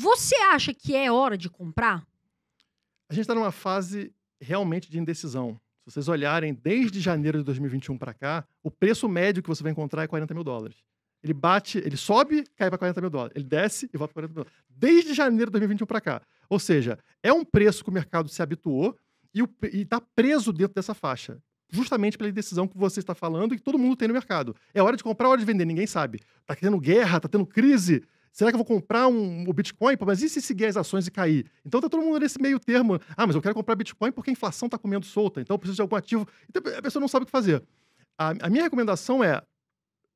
Você acha que é hora de comprar? A gente está numa fase realmente de indecisão. Se vocês olharem desde janeiro de 2021 para cá, o preço médio que você vai encontrar é 40 mil dólares. Ele bate, ele sobe, cai para 40 mil dólares. Ele desce e volta para 40 mil dólares. Desde janeiro de 2021 para cá. Ou seja, é um preço que o mercado se habituou e está preso dentro dessa faixa. Justamente pela indecisão que você está falando e que todo mundo tem no mercado. É hora de comprar, é hora de vender, ninguém sabe. Está tendo guerra, está tendo crise. Será que eu vou comprar um, o Bitcoin? Mas e se seguir as ações e cair? Então tá todo mundo nesse meio termo. Ah, mas eu quero comprar Bitcoin porque a inflação está comendo solta, então eu preciso de algum ativo. Então a pessoa não sabe o que fazer. A, a minha recomendação é,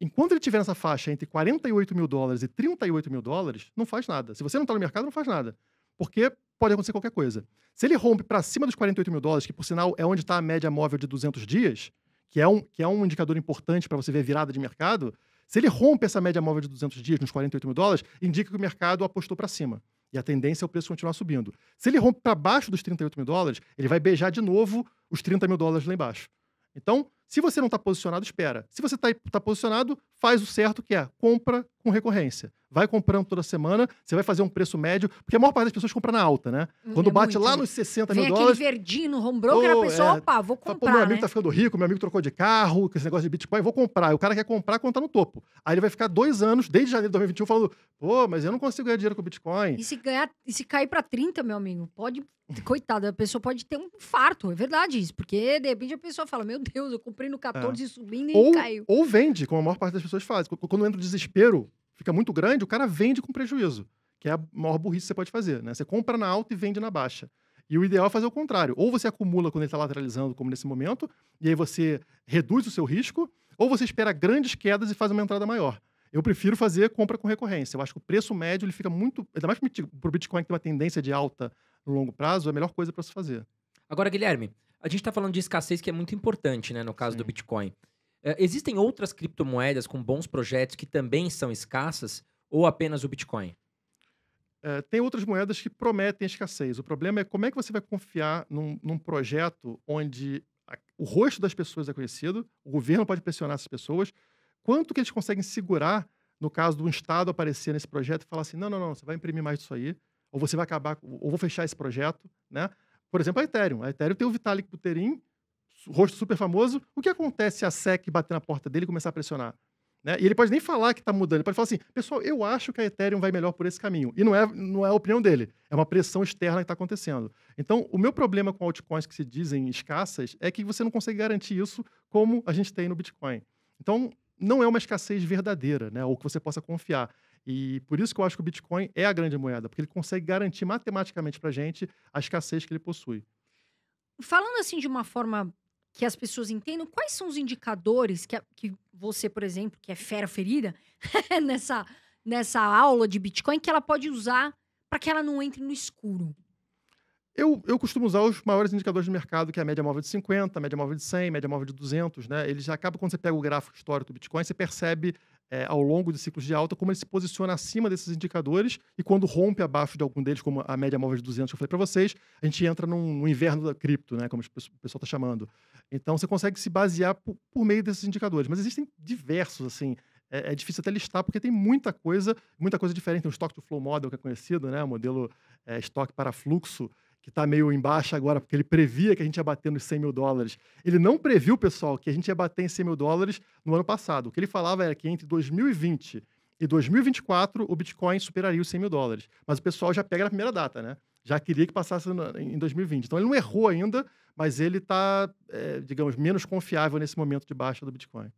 enquanto ele estiver nessa faixa entre 48 mil dólares e 38 mil dólares, não faz nada. Se você não está no mercado, não faz nada. Porque pode acontecer qualquer coisa. Se ele rompe para cima dos 48 mil dólares, que por sinal é onde está a média móvel de 200 dias, que é um, que é um indicador importante para você ver virada de mercado, se ele rompe essa média móvel de 200 dias, nos 48 mil dólares, indica que o mercado apostou para cima. E a tendência é o preço continuar subindo. Se ele rompe para baixo dos 38 mil dólares, ele vai beijar de novo os 30 mil dólares lá embaixo. Então, se você não está posicionado, espera. Se você está tá posicionado, faz o certo que é compra com recorrência. Vai comprando toda semana, você vai fazer um preço médio, porque a maior parte das pessoas compra na alta, né? Hum, quando é bate muito, lá né? nos 60 Vem mil dólares. aquele verdinho no home broker, oh, a pessoa, é, opa, vou comprar. Fala, meu amigo tá né? tá ficando rico, meu amigo trocou de carro, esse negócio de Bitcoin, vou comprar. E o cara quer comprar quando tá no topo. Aí ele vai ficar dois anos, desde janeiro de 2021, falando, pô, mas eu não consigo ganhar dinheiro com Bitcoin. E se, ganhar, e se cair para 30, meu amigo, pode Coitada, a pessoa pode ter um infarto, é verdade isso, porque de repente a pessoa fala: Meu Deus, eu comprei no 14 é. subindo e ou, caiu. Ou vende, como a maior parte das pessoas faz. Quando entra o desespero, fica muito grande, o cara vende com prejuízo, que é a maior burrice que você pode fazer, né? Você compra na alta e vende na baixa. E o ideal é fazer o contrário. Ou você acumula quando ele está lateralizando, como nesse momento, e aí você reduz o seu risco, ou você espera grandes quedas e faz uma entrada maior. Eu prefiro fazer compra com recorrência. Eu acho que o preço médio ele fica muito. Ainda mais para o Bitcoin que tem uma tendência de alta no longo prazo, é a melhor coisa para se fazer. Agora, Guilherme, a gente está falando de escassez que é muito importante né, no caso Sim. do Bitcoin. Eh, existem outras criptomoedas com bons projetos que também são escassas ou apenas o Bitcoin? É, tem outras moedas que prometem escassez. O problema é como é que você vai confiar num, num projeto onde a, o rosto das pessoas é conhecido, o governo pode pressionar essas pessoas, quanto que eles conseguem segurar no caso de um Estado aparecer nesse projeto e falar assim, não, não, não, você vai imprimir mais disso aí, ou você vai acabar, ou vou fechar esse projeto, né? Por exemplo, a Ethereum. A Ethereum tem o Vitalik Buterin, rosto super famoso, o que acontece se a SEC bater na porta dele e começar a pressionar? Né? E ele pode nem falar que está mudando, ele pode falar assim, pessoal, eu acho que a Ethereum vai melhor por esse caminho. E não é, não é a opinião dele, é uma pressão externa que está acontecendo. Então, o meu problema com altcoins que se dizem escassas é que você não consegue garantir isso como a gente tem no Bitcoin. Então, não é uma escassez verdadeira, né? ou que você possa confiar. E por isso que eu acho que o Bitcoin é a grande moeda, porque ele consegue garantir matematicamente para a gente a escassez que ele possui. Falando assim de uma forma que as pessoas entendam quais são os indicadores que, a, que você, por exemplo, que é fera ferida nessa, nessa aula de Bitcoin, que ela pode usar para que ela não entre no escuro? Eu, eu costumo usar os maiores indicadores de mercado, que é a média móvel de 50, média móvel de 100, média móvel de 200, né? Eles acabam, quando você pega o gráfico histórico do Bitcoin, você percebe é, ao longo de ciclos de alta, como ele se posiciona acima desses indicadores e quando rompe abaixo de algum deles, como a média móvel de 200 que eu falei para vocês, a gente entra num, num, inverno da cripto, né, como o pessoal está chamando. Então, você consegue se basear por, por, meio desses indicadores. Mas existem diversos, assim, é, é, difícil até listar, porque tem muita coisa, muita coisa diferente. Tem o Stock to Flow Model, que é conhecido, né, o modelo é, estoque para fluxo, que está meio em baixa agora, porque ele previa que a gente ia bater nos 100 mil dólares. Ele não previu, pessoal, que a gente ia bater em 100 mil dólares no ano passado. O que ele falava era que entre 2020 e 2024 o Bitcoin superaria os 100 mil dólares. Mas o pessoal já pega na primeira data, né? Já queria que passasse em 2020. Então ele não errou ainda, mas ele está, é, eh, digamos, menos confiável nesse momento de baixa do Bitcoin.